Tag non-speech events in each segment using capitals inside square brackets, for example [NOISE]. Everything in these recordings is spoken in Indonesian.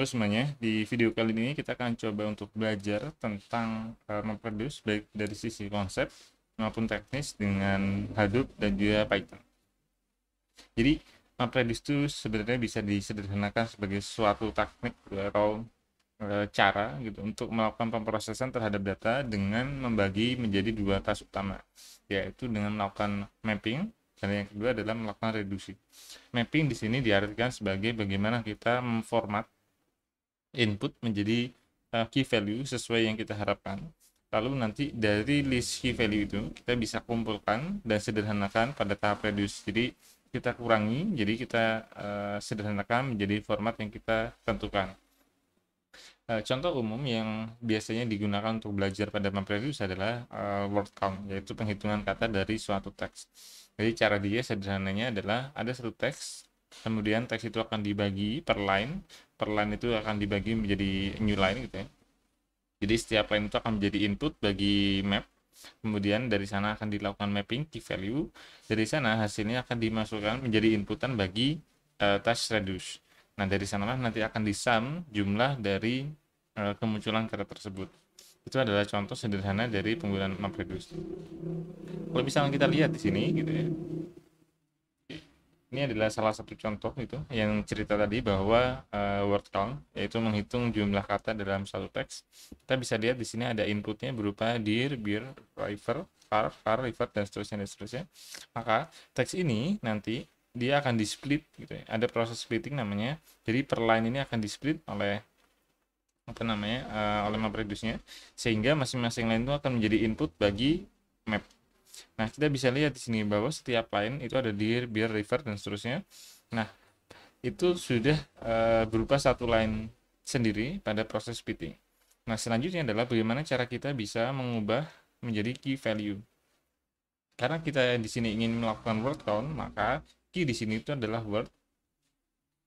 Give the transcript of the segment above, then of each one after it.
Halo semuanya, di video kali ini kita akan coba untuk belajar tentang uh, memproduce baik dari sisi konsep maupun teknis dengan Hadoop dan juga Python. Jadi, memproduce itu sebenarnya bisa disederhanakan sebagai suatu teknik atau eh, cara gitu untuk melakukan pemrosesan terhadap data dengan membagi menjadi dua tas utama, yaitu dengan melakukan mapping dan yang kedua adalah melakukan reduksi. Mapping di sini diartikan sebagai bagaimana kita memformat input menjadi uh, key value sesuai yang kita harapkan. Lalu nanti dari list key value itu kita bisa kumpulkan dan sederhanakan pada tahap reduce. Jadi kita kurangi, jadi kita uh, sederhanakan menjadi format yang kita tentukan. Uh, contoh umum yang biasanya digunakan untuk belajar pada MapReduce adalah uh, word count, yaitu penghitungan kata dari suatu teks. Jadi cara dia sederhananya adalah ada satu teks, kemudian teks itu akan dibagi per line per line itu akan dibagi menjadi new line gitu ya. Jadi setiap line itu akan menjadi input bagi map. Kemudian dari sana akan dilakukan mapping key value. Dari sana hasilnya akan dimasukkan menjadi inputan bagi uh, eh, touch reduce. Nah, dari sanalah nanti akan di sum jumlah dari uh, kemunculan kata tersebut. Itu adalah contoh sederhana dari penggunaan map reduce. Kalau misalnya kita lihat di sini gitu ya ini adalah salah satu contoh itu yang cerita tadi bahwa uh, word count yaitu menghitung jumlah kata dalam satu teks. Kita bisa lihat di sini ada inputnya berupa dir, bir, river, far, far, river dan seterusnya dan seterusnya. Maka teks ini nanti dia akan di split gitu ya. Ada proses splitting namanya. Jadi per line ini akan di split oleh apa namanya? Uh, oleh MapReduce-nya sehingga masing-masing line itu akan menjadi input bagi map Nah, kita bisa lihat di sini bahwa setiap line itu ada dir, bir, river dan seterusnya. Nah, itu sudah uh, berupa satu line sendiri pada proses fitting. Nah, selanjutnya adalah bagaimana cara kita bisa mengubah menjadi key value. Karena kita di sini ingin melakukan word count, maka key di sini itu adalah word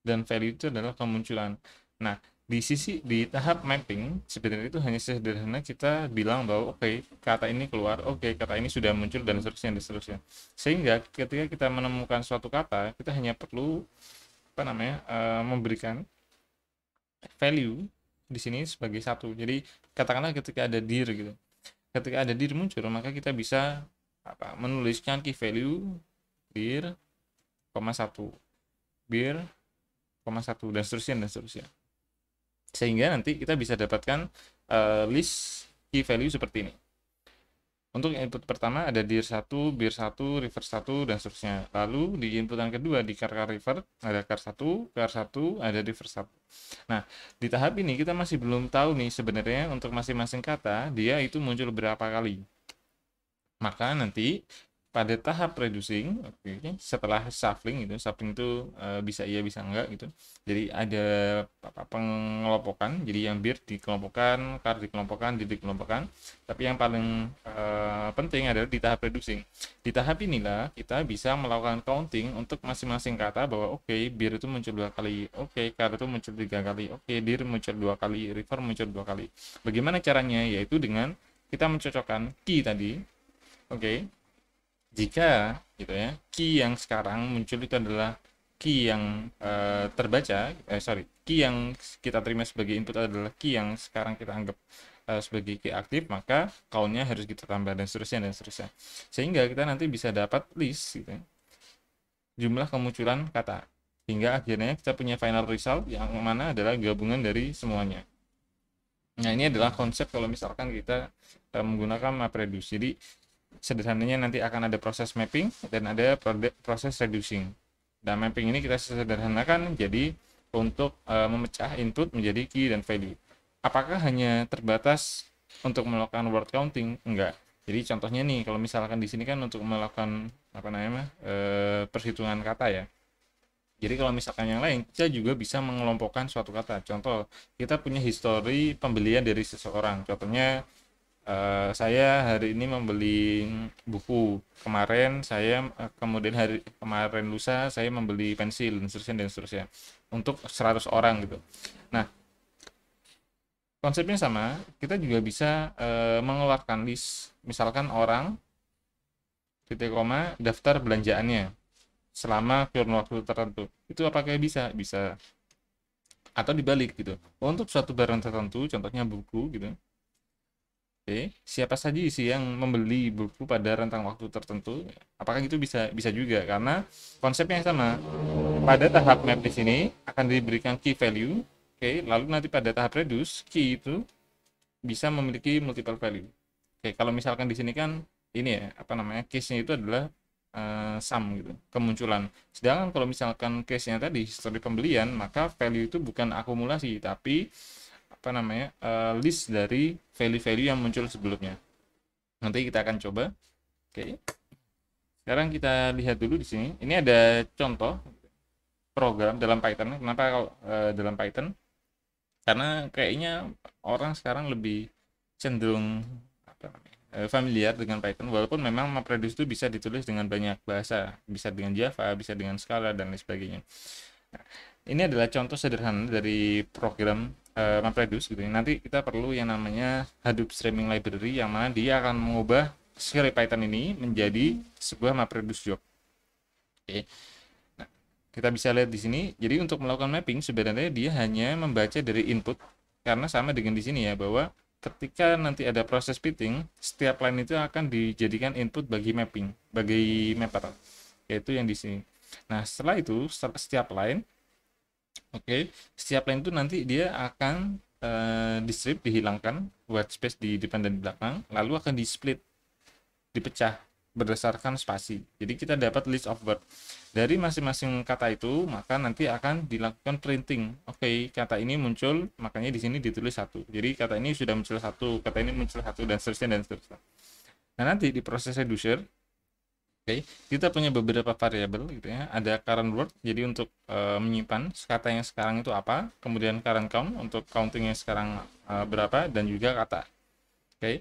dan value itu adalah kemunculan. Nah, di sisi di tahap mapping sebenarnya itu hanya sederhana kita bilang bahwa oke okay, kata ini keluar oke okay, kata ini sudah muncul dan seterusnya dan seterusnya sehingga ketika kita menemukan suatu kata kita hanya perlu apa namanya uh, memberikan value di sini sebagai satu jadi katakanlah ketika ada dir gitu ketika ada dir muncul maka kita bisa apa menuliskan key value dir koma satu bir koma satu dan seterusnya dan seterusnya sehingga nanti kita bisa dapatkan uh, list key value seperti ini untuk input pertama ada dir 1, bir 1, river 1 dan seterusnya lalu di inputan kedua di car, car river ada car 1, car 1 ada river 1 nah di tahap ini kita masih belum tahu nih sebenarnya untuk masing-masing kata dia itu muncul berapa kali maka nanti pada tahap reducing, oke, okay, setelah shuffling itu, shuffling itu e, bisa iya bisa enggak gitu. Jadi ada pengelompokan, jadi yang bir dikelompokkan, kartu dikelompokkan, di dikelompokkan. Tapi yang paling e, penting adalah di tahap reducing. Di tahap inilah kita bisa melakukan counting untuk masing-masing kata bahwa oke okay, bir itu muncul dua kali, oke okay, itu muncul tiga kali, oke okay, dir muncul dua kali, river muncul dua kali. Bagaimana caranya? Yaitu dengan kita mencocokkan key tadi, oke. Okay, jika gitu ya key yang sekarang muncul itu adalah key yang uh, terbaca eh, sorry key yang kita terima sebagai input adalah key yang sekarang kita anggap uh, sebagai key aktif maka countnya harus kita tambah dan seterusnya dan seterusnya sehingga kita nanti bisa dapat list gitu ya, jumlah kemunculan kata hingga akhirnya kita punya final result yang mana adalah gabungan dari semuanya nah ini adalah konsep kalau misalkan kita, eh, menggunakan menggunakan MapReduce jadi sederhananya nanti akan ada proses mapping dan ada proses reducing. Dan mapping ini kita sederhanakan jadi untuk e, memecah input menjadi key dan value. Apakah hanya terbatas untuk melakukan word counting? Enggak. Jadi contohnya nih kalau misalkan di sini kan untuk melakukan apa namanya e, perhitungan kata ya. Jadi kalau misalkan yang lain, kita juga bisa mengelompokkan suatu kata. Contoh, kita punya histori pembelian dari seseorang. Contohnya uh, saya hari ini membeli buku kemarin saya eh, kemudian hari kemarin lusa saya membeli pensil dan seterusnya dan seterusnya untuk 100 orang gitu nah konsepnya sama kita juga bisa uh, mengeluarkan list misalkan orang titik koma daftar belanjaannya selama kurun waktu tertentu itu apakah bisa bisa atau dibalik gitu untuk suatu barang tertentu contohnya buku gitu Oke, siapa saja sih yang membeli buku pada rentang waktu tertentu? Apakah itu bisa bisa juga karena konsepnya sama. Pada tahap map di sini akan diberikan key value, oke, lalu nanti pada tahap reduce key itu bisa memiliki multiple value. Oke, kalau misalkan di sini kan ini ya, apa namanya? case-nya itu adalah uh, sum gitu, kemunculan. Sedangkan kalau misalkan case-nya tadi histori pembelian, maka value itu bukan akumulasi tapi apa namanya uh, list dari value-value yang muncul sebelumnya nanti kita akan coba oke okay. sekarang kita lihat dulu di sini ini ada contoh program dalam Python kenapa kalau uh, dalam Python karena kayaknya orang sekarang lebih cenderung apa namanya eh, familiar dengan Python walaupun memang MapReduce itu bisa ditulis dengan banyak bahasa bisa dengan Java bisa dengan Scala dan lain sebagainya nah, ini adalah contoh sederhana dari program Eh, MapReduce gitu nanti kita perlu yang namanya Hadoop Streaming Library yang mana dia akan mengubah Siri Python ini menjadi sebuah MapReduce job. Oke. Nah, kita bisa lihat di sini. Jadi untuk melakukan mapping sebenarnya dia hanya membaca dari input karena sama dengan di sini ya bahwa ketika nanti ada proses fitting, setiap line itu akan dijadikan input bagi mapping, bagi mapper, yaitu yang di sini. Nah, setelah itu setiap line Oke, okay. setiap line itu nanti dia akan uh, eh, di strip dihilangkan white space di depan dan di belakang, lalu akan di split dipecah berdasarkan spasi. Jadi kita dapat list of word. Dari masing-masing kata itu, maka nanti akan dilakukan printing. Oke, okay, kata ini muncul, makanya di sini ditulis satu. Jadi kata ini sudah muncul satu, kata ini muncul satu dan seterusnya dan seterusnya. Nah, nanti di proses reducer okay. kita punya beberapa variabel gitu ya. Ada current word, jadi untuk e, menyimpan kata yang sekarang itu apa. Kemudian current count untuk counting yang sekarang e, berapa dan juga kata. Oke, okay.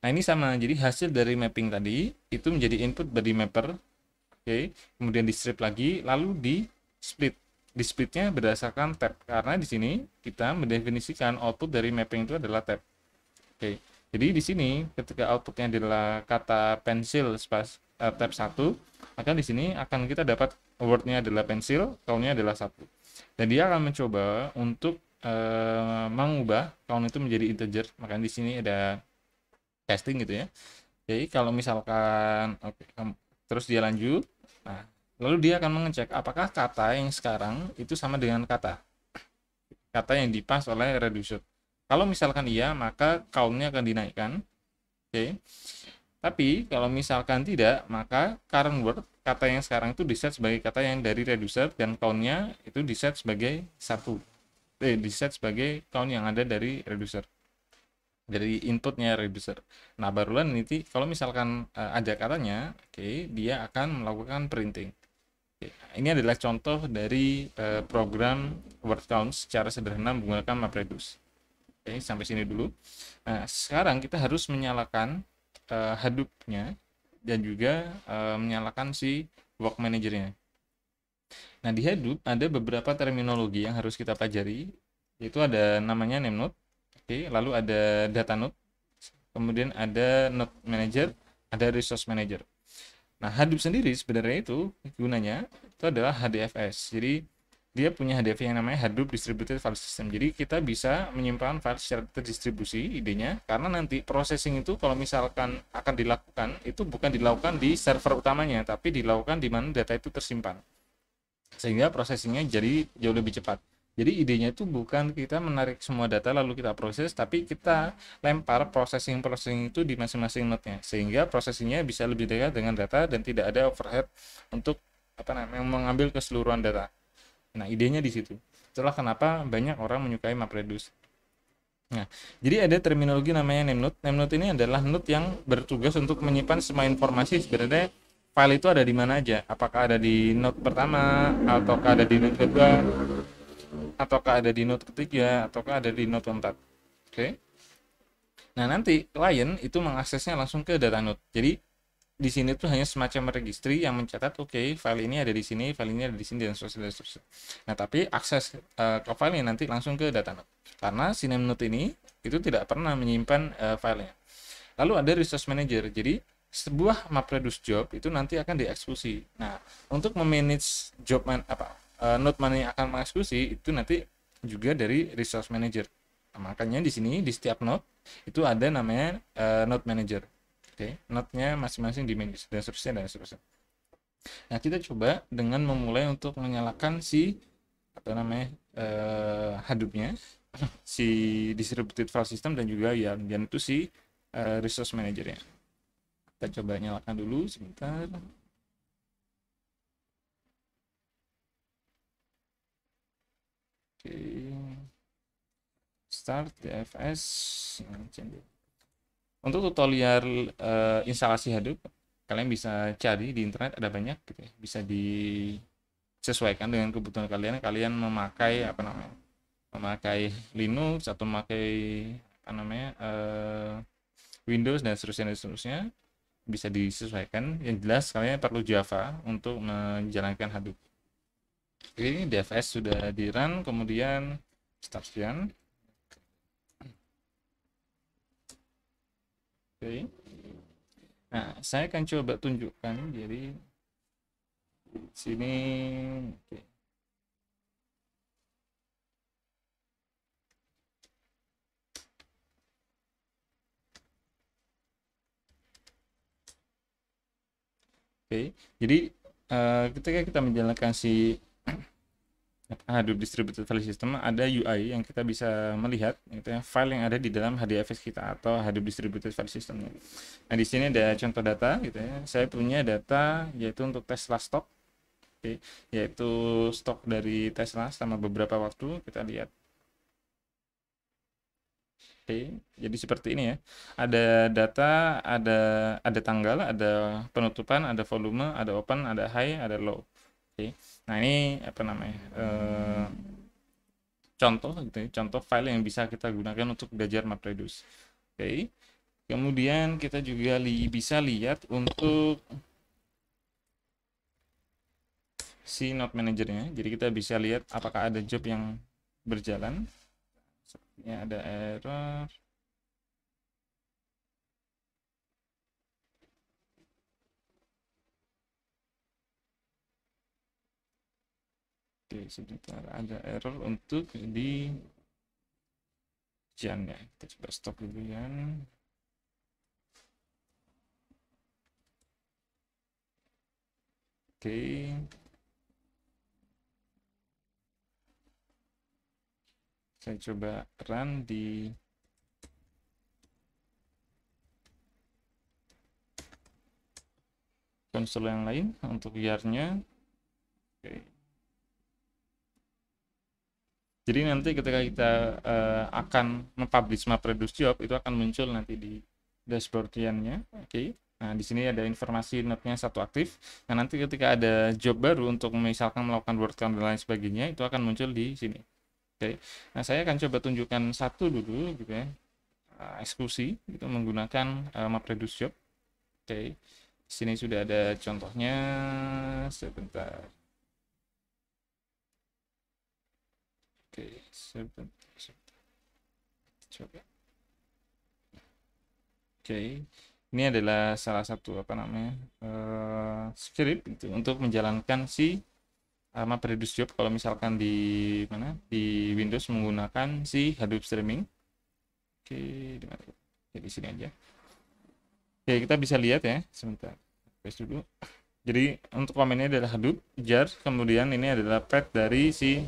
nah ini sama. Jadi hasil dari mapping tadi itu menjadi input dari mapper. Oke, okay. kemudian di strip lagi, lalu di split. Di splitnya berdasarkan tab karena di sini kita mendefinisikan output dari mapping itu adalah tab. Oke, jadi di sini ketika outputnya adalah kata pensil space uh, tab 1 maka di sini akan kita dapat wordnya adalah pensil countnya adalah satu dan dia akan mencoba untuk uh, mengubah count itu menjadi integer Maka di sini ada testing gitu ya jadi kalau misalkan oke okay, terus dia lanjut nah lalu dia akan mengecek apakah kata yang sekarang itu sama dengan kata kata yang dipas oleh reducer kalau misalkan iya maka countnya akan dinaikkan oke okay. Tapi kalau misalkan tidak, maka current word kata yang sekarang itu diset sebagai kata yang dari reducer dan countnya itu diset sebagai satu. Eh, diset sebagai count yang ada dari reducer. Dari inputnya reducer. Nah, barulah nanti kalau misalkan uh, ada katanya, oke, okay, dia akan melakukan printing. Okay. Ini adalah contoh dari uh, program word count secara sederhana menggunakan map reduce Oke, okay, sampai sini dulu. Nah, sekarang kita harus menyalakan uh, eh, Hadoop-nya dan juga uh, menyalakan si work manajernya. Nah, di Hadoop ada beberapa terminologi yang harus kita pelajari, yaitu ada namanya name node, oke, okay, lalu ada data node, kemudian ada node manager, ada resource manager. Nah, Hadoop sendiri sebenarnya itu gunanya itu adalah HDFS. Jadi dia punya HDF yang namanya Hadoop Distributed File System. Jadi kita bisa menyimpan file secara terdistribusi idenya karena nanti processing itu kalau misalkan akan dilakukan itu bukan dilakukan di server utamanya tapi dilakukan di mana data itu tersimpan. Sehingga processingnya jadi jauh lebih cepat. Jadi idenya itu bukan kita menarik semua data lalu kita proses, tapi kita lempar processing-processing itu di masing-masing node-nya. Sehingga processingnya bisa lebih dekat dengan data dan tidak ada overhead untuk apa namanya mengambil keseluruhan data. Nah, idenya di situ. Itulah kenapa banyak orang menyukai MapReduce. Nah, jadi ada terminologi namanya nemnode. Nemnode ini adalah node yang bertugas untuk menyimpan semua informasi sebenarnya file itu ada di mana aja. Apakah ada di node pertama, ataukah ada di node kedua, ataukah ada di node ketiga, ataukah ada di node keempat. Oke. Okay? Nah, nanti klien itu mengaksesnya langsung ke data node. Jadi, di sini tuh hanya semacam registry yang mencatat oke okay, file ini ada di sini file ini ada di sini dan seterusnya, dan seterusnya. nah tapi akses uh, ke ini nanti langsung ke data node karena note ini itu tidak pernah menyimpan uh, filenya lalu ada resource manager jadi sebuah MapReduce job itu nanti akan dieksekusi nah untuk memanage job man, apa uh, eh, node mana yang akan mengeksekusi itu nanti juga dari resource manager nah, makanya di sini di setiap node itu ada namanya uh, node manager okay? notnya masing-masing di menu dan seterusnya dan seterusnya nah kita coba dengan memulai untuk menyalakan si apa namanya uh, hadupnya [LAUGHS] si distributed file system dan juga yang dan itu si uh, resource managernya kita coba nyalakan dulu sebentar oke okay. start dfs change untuk tutorial uh, instalasi Hadoop, kalian bisa cari di internet ada banyak gitu ya. Bisa disesuaikan dengan kebutuhan kalian. Kalian memakai apa namanya? Memakai Linux atau memakai apa namanya? Uh, Windows dan seterusnya dan seterusnya bisa disesuaikan. Yang jelas kalian perlu Java untuk menjalankan Hadoop. Ini DFS sudah di run, kemudian start scan. okay. nah saya akan coba tunjukkan jadi sini okay. Oke, okay. jadi uh, ketika kita menjalankan si Hadoop Distributed File System ada UI yang kita bisa melihat itu ya, file yang ada di dalam HDFS kita atau Hadoop Distributed File System. Nah di sini ada contoh data gitu ya. Saya punya data yaitu untuk Tesla stock, okay, yaitu stok dari Tesla selama beberapa waktu kita lihat. Oke, okay, jadi seperti ini ya. Ada data, ada ada tanggal, ada penutupan, ada volume, ada open, ada high, ada low. Oke. Nah ini apa namanya uh, contoh gitu ya, contoh file yang bisa kita gunakan untuk belajar MapReduce. Oke. Kemudian kita juga li bisa lihat untuk si Not manajernya. Jadi kita bisa lihat apakah ada job yang berjalan. Sepertinya ada error. Oke, sebentar ada error untuk di jam ya. Kita coba stop dulu ya. Oke. Saya coba run di konsol yang lain untuk biarnya. Oke. Jadi nanti ketika kita uh, akan mempublish reduce job itu akan muncul nanti di dashboardiannya. Oke. Okay. Nah, di sini ada informasi node-nya satu aktif. Nah, nanti ketika ada job baru untuk misalkan melakukan word count dan lain sebagainya itu akan muncul di sini. Oke. Okay. Nah, saya akan coba tunjukkan satu dulu gitu ya. Eh, eksekusi itu menggunakan uh, MapReduce job. Oke. Okay. Di sini sudah ada contohnya sebentar. okay seven coba oke ini adalah salah satu apa namanya uh, script itu untuk menjalankan si sama eh, produce job kalau misalkan di mana di Windows menggunakan si Hadoop Streaming oke okay, di mana Jadi ya? ya, sini aja oke kita bisa lihat ya sebentar paste dulu jadi untuk komennya adalah Hadoop jar kemudian ini adalah pet dari si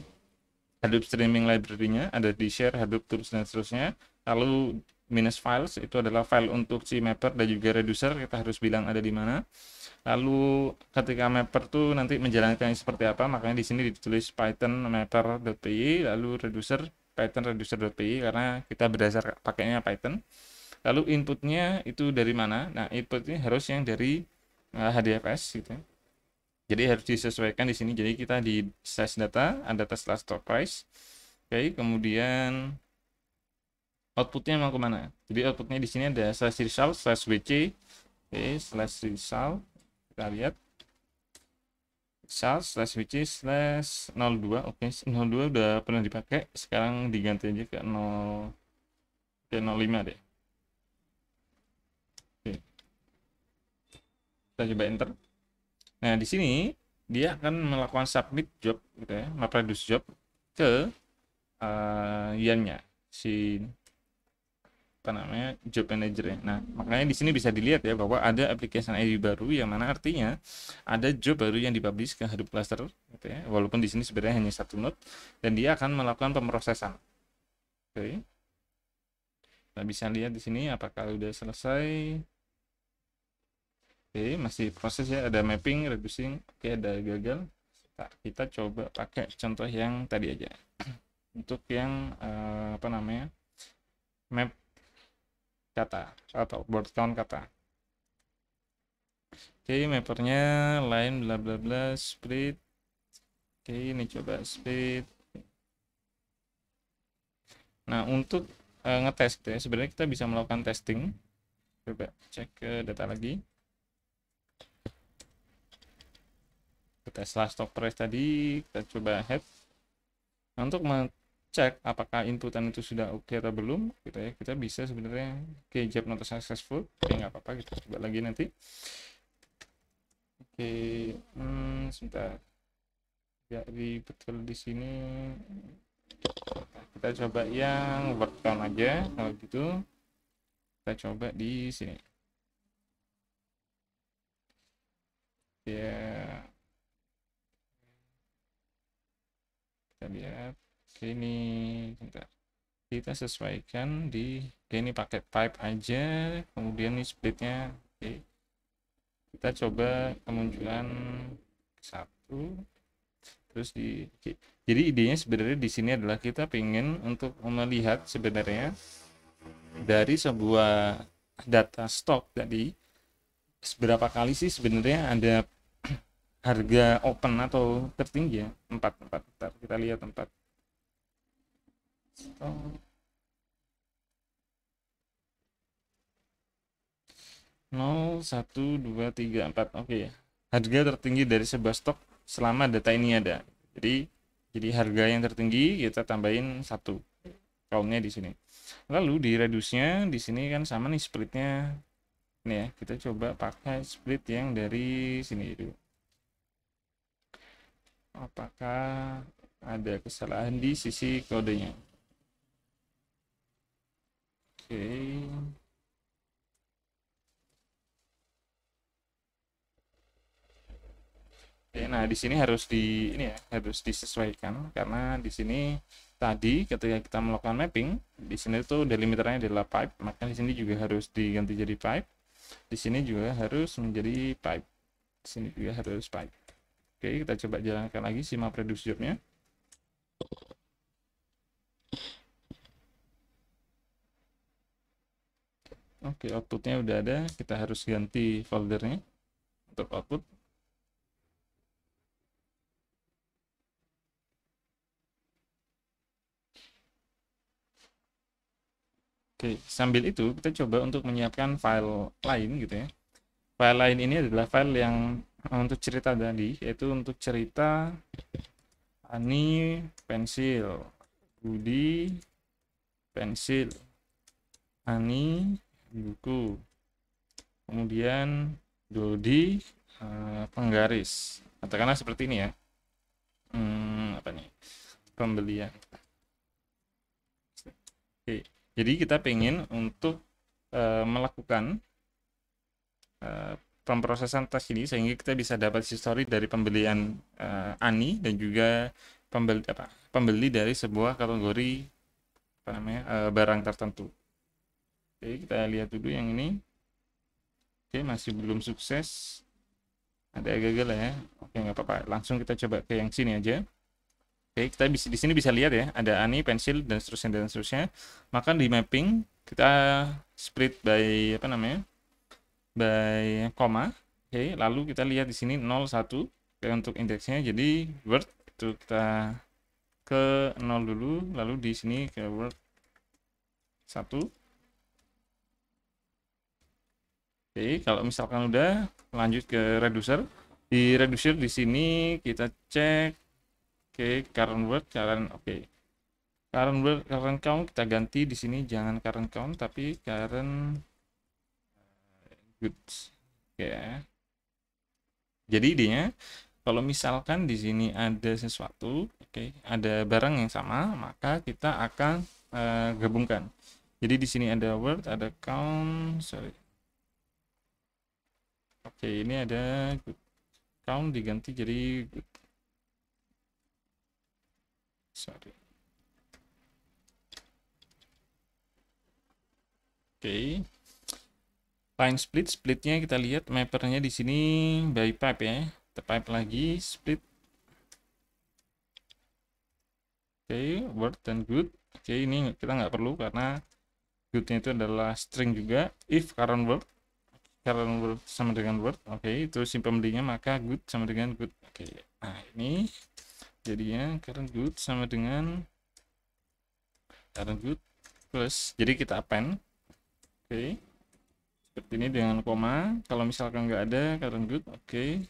Hadoop streaming library-nya, ada di share, Hadoop tools dan seterusnya. Lalu minus files itu adalah file untuk si mapper dan juga reducer kita harus bilang ada di mana lalu ketika mapper tuh nanti menjalankan seperti apa makanya di sini ditulis python mapper.py lalu reducer python reducer.py karena kita berdasar pakainya python lalu inputnya itu dari mana nah inputnya harus yang dari uh, eh, HDFS gitu ya. Jadi harus disesuaikan di sini. Jadi kita di size data ada test last stock price. Oke, kemudian outputnya mau kemana? Jadi outputnya di sini ada slash result slash wc. Oke, slash result kita lihat result slash wc slash 02 oke okay, 02 udah pernah dipakai sekarang diganti aja ke 0 ke 05 deh oke okay. kita coba enter Nah, di sini dia akan melakukan submit job gitu ya, produce job ke uh, eh, Yannya si apa namanya job manager ya. Nah, makanya di sini bisa dilihat ya bahwa ada application ID baru yang mana artinya ada job baru yang dipublish ke Hadoop cluster gitu ya. Walaupun di sini sebenarnya hanya satu node dan dia akan melakukan pemrosesan. Oke. Okay. Nah, Kita bisa lihat di sini apakah sudah selesai. Oke, masih proses ya, ada mapping, reducing, oke ada gagal. Nah, kita coba pakai contoh yang tadi aja. [CLEARS THROAT] Untuk yang uh, apa namanya? map kata atau board count kata. Oke, mappernya lain bla bla bla split. Oke, ini coba split. Nah, untuk uh, ngetes gitu ya, sebenarnya kita bisa melakukan testing. Coba cek ke data lagi. Tesla stock price tadi kita coba head nah, untuk mengecek apakah inputan itu sudah oke okay atau belum kita gitu ya kita bisa sebenarnya oke okay, not successful oke nggak apa-apa kita coba lagi nanti oke okay, hmm, sebentar di betul di sini kita coba yang word aja kalau gitu kita coba di sini ya yeah. kita ya, lihat sini bentar kita sesuaikan di ini pakai pipe aja kemudian ini splitnya oke kita coba kemunculan satu terus di oke. jadi idenya sebenarnya di sini adalah kita pengen untuk melihat sebenarnya dari sebuah data stok tadi seberapa kali sih sebenarnya ada harga open atau tertinggi ya empat empat Bentar, kita lihat empat nol satu dua tiga empat oke harga tertinggi dari sebuah stok selama data ini ada jadi jadi harga yang tertinggi kita tambahin satu kaumnya di sini lalu di radiusnya di sini kan sama nih splitnya ini ya kita coba pakai split yang dari sini dulu apakah ada kesalahan di sisi kodenya oke okay. Oke, nah di sini harus di ini ya harus disesuaikan karena di sini tadi ketika kita melakukan mapping di sini tuh delimiternya adalah pipe maka di sini juga harus diganti jadi pipe di sini juga harus menjadi pipe di sini juga harus pipe Oke, kita coba jalankan lagi simak reduce jobnya. Oke, outputnya udah ada. Kita harus ganti foldernya untuk output. Oke, sambil itu kita coba untuk menyiapkan file lain gitu ya. File lain ini adalah file yang untuk cerita tadi yaitu untuk cerita Ani pensil Budi pensil Ani buku kemudian Dodi eh, penggaris katakanlah seperti ini ya hmm, apa nih pembelian Oke. jadi kita pengen untuk uh, melakukan uh, pemprosesan tas ini sehingga kita bisa dapat history dari pembelian uh, eh, ani dan juga pembeli apa pembeli dari sebuah kategori apa namanya uh, barang tertentu. Oke, kita lihat dulu yang ini. Oke, masih belum sukses. Ada yang gagal ya. Oke, nggak apa-apa. Langsung kita coba ke yang sini aja. Oke, kita bisa di sini bisa lihat ya, ada ani, pensil dan seterusnya dan seterusnya. Maka di mapping kita split by apa namanya? by koma. Oke, okay, lalu kita lihat di sini 01 okay, untuk indeksnya. Jadi word itu kita ke 0 dulu, lalu di sini ke word 1. Oke, okay, kalau misalkan udah lanjut ke reducer. Di reducer di sini kita cek oke okay, current word current oke. Okay. Current word current count kita ganti di sini jangan current count tapi current goods ya jadi idenya kalau misalkan di sini ada sesuatu oke okay, ada barang yang sama maka kita akan uh, gabungkan jadi di sini ada word ada count sorry oke okay, ini ada good. count diganti jadi good. sorry oke okay line split splitnya kita lihat mappernya di sini by pipe ya kita pipe lagi split oke okay, word dan good oke okay, ini kita nggak perlu karena goodnya itu adalah string juga if current word current word sama dengan word oke okay, itu mendingnya maka good sama dengan good oke okay. nah ini jadinya current good sama dengan current good plus jadi kita append oke okay seperti ini dengan koma kalau misalkan nggak ada current good oke okay.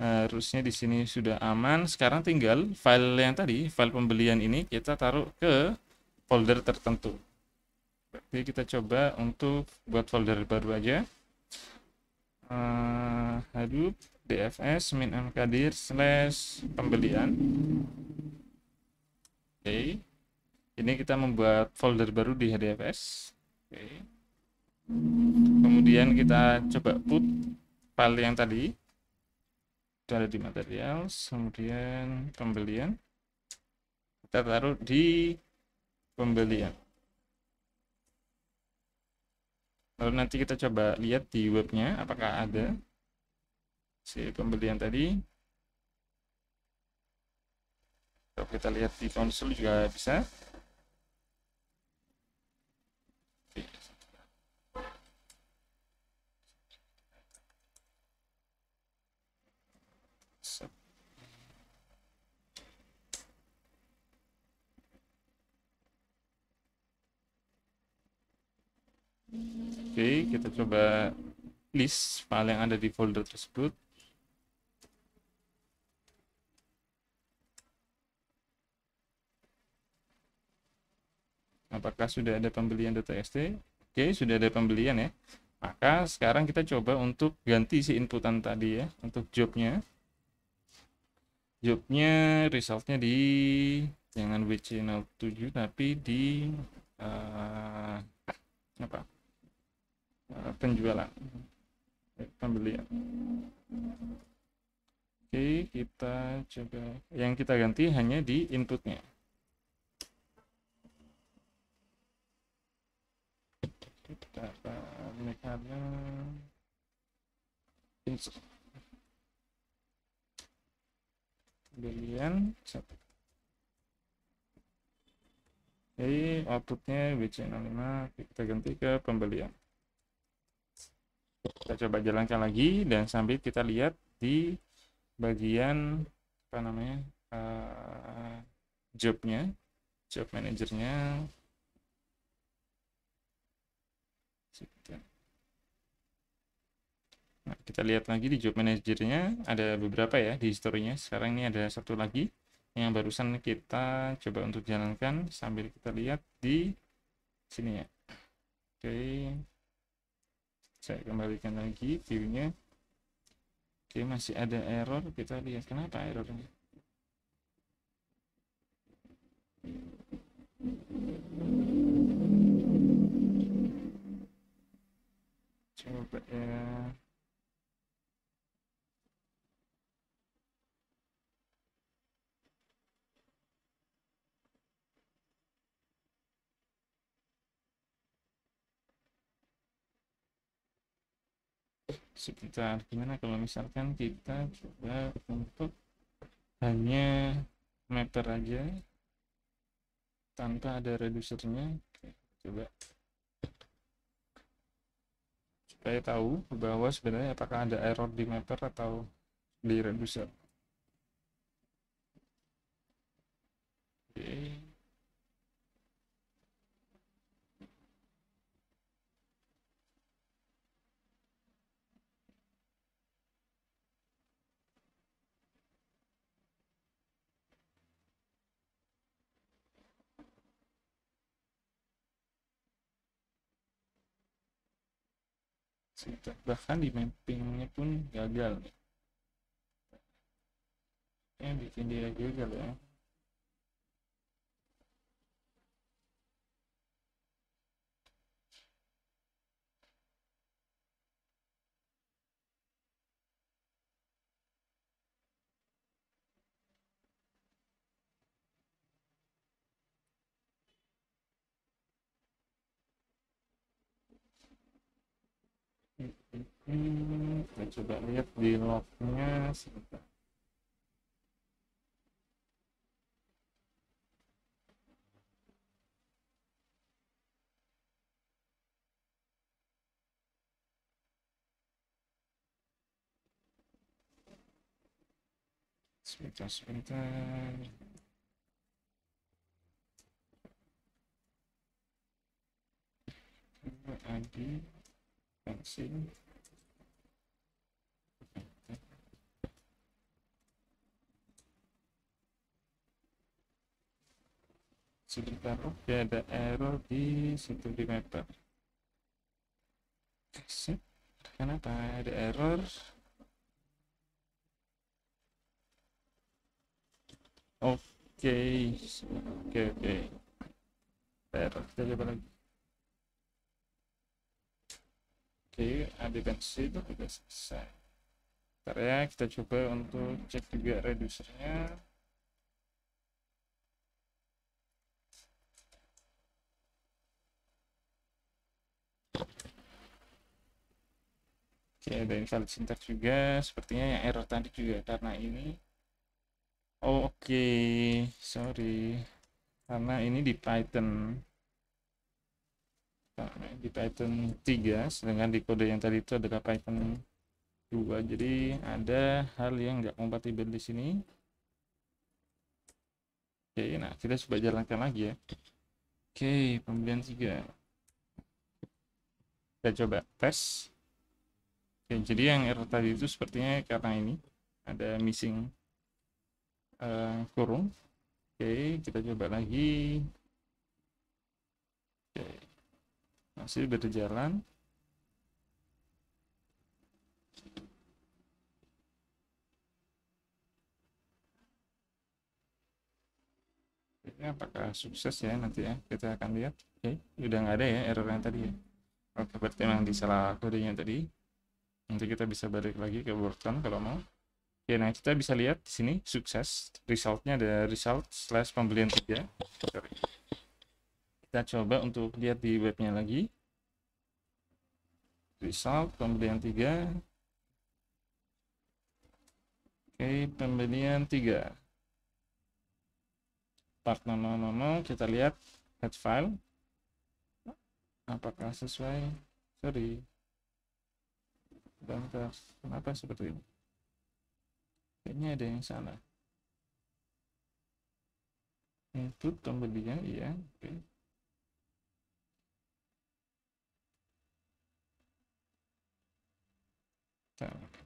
harusnya di sini sudah aman sekarang tinggal file yang tadi file pembelian ini kita taruh ke folder tertentu jadi kita coba untuk buat folder baru aja uh, hadoop dfs min mkdir slash pembelian oke okay. ini kita membuat folder baru di hdfs oke kemudian kita coba put file yang tadi dari di material, kemudian pembelian kita taruh di pembelian lalu nanti kita coba lihat di webnya apakah ada si pembelian tadi kalau kita lihat di konsol juga bisa oke okay, kita coba list file yang ada di folder tersebut apakah sudah ada pembelian .txt oke okay, sudah ada pembelian ya maka sekarang kita coba untuk ganti si inputan tadi ya untuk jobnya jobnya resultnya di jangan wc 07 tapi di uh, apa Eh, penjualan ya, pembelian oke kita coba yang kita ganti hanya di inputnya kita menekannya pembelian satu Oke, outputnya WC05 kita ganti ke pembelian kita coba jalankan lagi dan sambil kita lihat di bagian apa namanya uh, jobnya job manajernya Nah, kita lihat lagi di job manajernya ada beberapa ya di historinya sekarang ini ada satu lagi yang barusan kita coba untuk jalankan sambil kita lihat di sini ya oke okay saya kembalikan lagi viewnya oke masih ada error kita lihat kenapa errornya coba ya sekitar gimana kalau misalkan kita coba untuk hanya meter aja tanpa ada redusernya coba supaya tahu bahwa sebenarnya apakah ada error di meter atau di reducer Oke. bahkan di mappingnya pun gagal ya bikin dia gagal ya kita saya coba lihat di lognya sebentar. Sebentar, sebentar. Adi. Bensin. sebentar oke ada error di sentimeter sip kenapa ada error oke okay. oke okay, oke okay. error kita coba lagi masih ABKC itu sudah selesai Bentar ya kita coba untuk cek juga reducernya Oke ada invalid syntax juga sepertinya yang error tadi juga karena ini oke okay. sorry karena ini di Python di Python 3 sedangkan di kode yang tadi itu adalah Python 2 jadi ada hal yang nggak kompatibel di sini oke nah kita coba jalankan lagi ya oke pembelian 3 kita coba tes oke jadi yang error tadi itu sepertinya karena ini ada missing uh, kurung oke kita coba lagi oke masih berjalan ini apakah sukses ya nanti ya kita akan lihat oke okay. udah nggak ada ya error yang tadi ya oke berarti memang disalah kodenya tadi nanti kita bisa balik lagi ke workdown kalau mau oke nah kita bisa lihat di sini sukses resultnya ada result slash pembelian tiga kita coba untuk lihat di webnya lagi result pembelian 3 oke pembelian 3 part 000 kita lihat head file apakah sesuai sorry bentar kenapa seperti ini kayaknya ada yang salah input pembelian iya oke okay.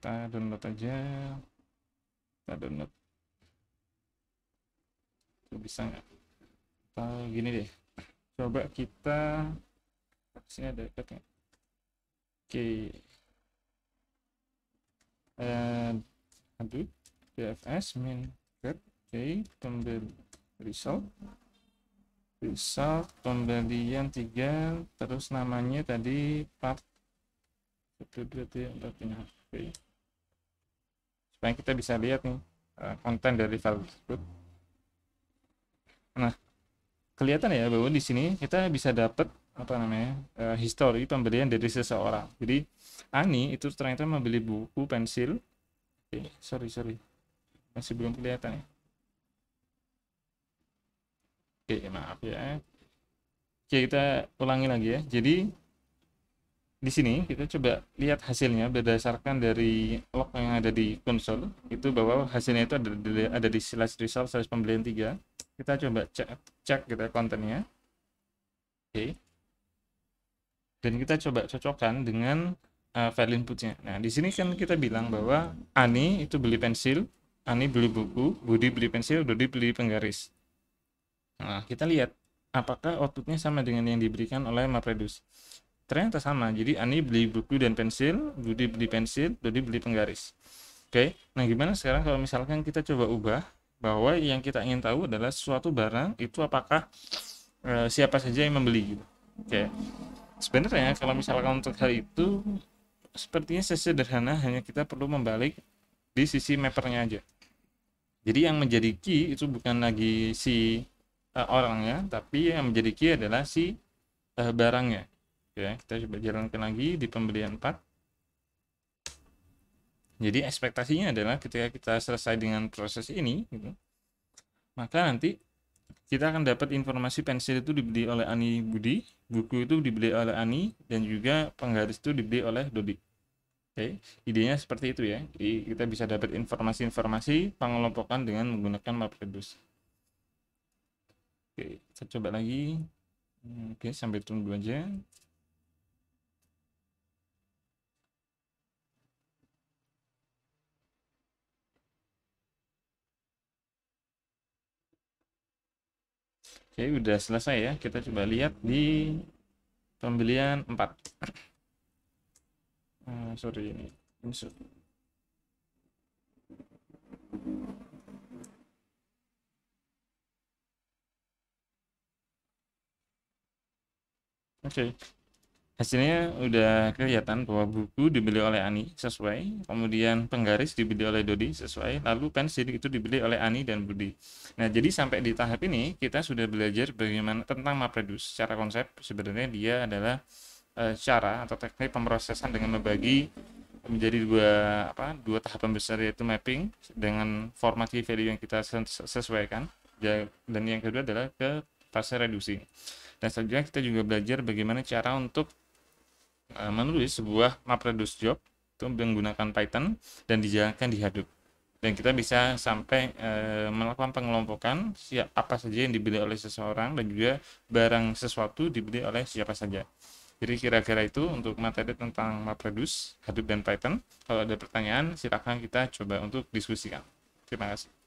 kita download aja kita download Tuh, bisa nggak kita gini deh coba kita sini ada deket oke okay. uh, eh, aduh dfs min oke okay. result result pembelian tiga terus namanya tadi part itu 2 3 4 5 oke okay supaya kita bisa lihat nih eh, konten dari file tersebut nah kelihatan ya bahwa di sini kita bisa dapat apa namanya uh, eh, histori pembelian dari seseorang jadi Ani itu ternyata membeli buku pensil okay, sorry sorry masih belum kelihatan ya oke okay, maaf ya oke okay, kita ulangi lagi ya jadi di sini kita coba lihat hasilnya berdasarkan dari log yang ada di konsol itu bahwa hasilnya itu ada di, ada di slash result slash pembelian 3 kita coba cek cek kita gitu kontennya oke okay. dan kita coba cocokkan dengan uh, file inputnya nah di sini kan kita bilang bahwa Ani itu beli pensil Ani beli buku Budi beli pensil Dodi beli penggaris nah kita lihat apakah outputnya sama dengan yang diberikan oleh MapReduce ternyata sama jadi Ani beli buku dan pensil Dudi beli pensil Dodi beli penggaris oke nah gimana sekarang kalau misalkan kita coba ubah bahwa yang kita ingin tahu adalah suatu barang itu apakah e, siapa saja yang membeli gitu oke sebenarnya kalau misalkan untuk hal itu sepertinya sesederhana hanya kita perlu membalik di sisi mappernya aja jadi yang menjadi key itu bukan lagi si uh, orangnya tapi yang menjadi key adalah si uh, barangnya Oke, kita coba jalankan lagi di pembelian 4. Jadi ekspektasinya adalah ketika kita selesai dengan proses ini, gitu, maka nanti kita akan dapat informasi pensil itu dibeli oleh Ani Budi, buku itu dibeli oleh Ani, dan juga penggaris itu dibeli oleh Dodi. Oke, idenya seperti itu ya. Jadi kita bisa dapat informasi-informasi pengelompokan dengan menggunakan map reduce. Oke, kita coba lagi. Oke, sampai tunggu aja. Oke, udah selesai ya. Kita coba lihat di pembelian 4. Uh, [CLEARS THROAT] eh, sorry, ini insert. Oke, okay. Hasilnya udah kelihatan bahwa buku dibeli oleh Ani sesuai, kemudian penggaris dibeli oleh Dodi sesuai, lalu pensil itu dibeli oleh Ani dan Budi. Nah, jadi sampai di tahap ini kita sudah belajar bagaimana tentang MapReduce secara konsep sebenarnya dia adalah e, cara atau teknik pemrosesan dengan membagi menjadi dua apa dua tahapan besar yaitu mapping dengan format key value yang kita sesuaikan dan yang kedua adalah ke fase reduksi. Dan selanjutnya kita juga belajar bagaimana cara untuk Eh, menulis sebuah MapReduce job itu menggunakan Python dan dijalankan di Hadoop. Dan kita bisa sampai e, melakukan pengelompokan siap apa saja yang dibeli oleh seseorang dan juga barang sesuatu dibeli oleh siapa saja. Jadi kira-kira itu untuk materi tentang MapReduce, Hadoop dan Python. Kalau ada pertanyaan silahkan kita coba untuk diskusikan. Terima kasih.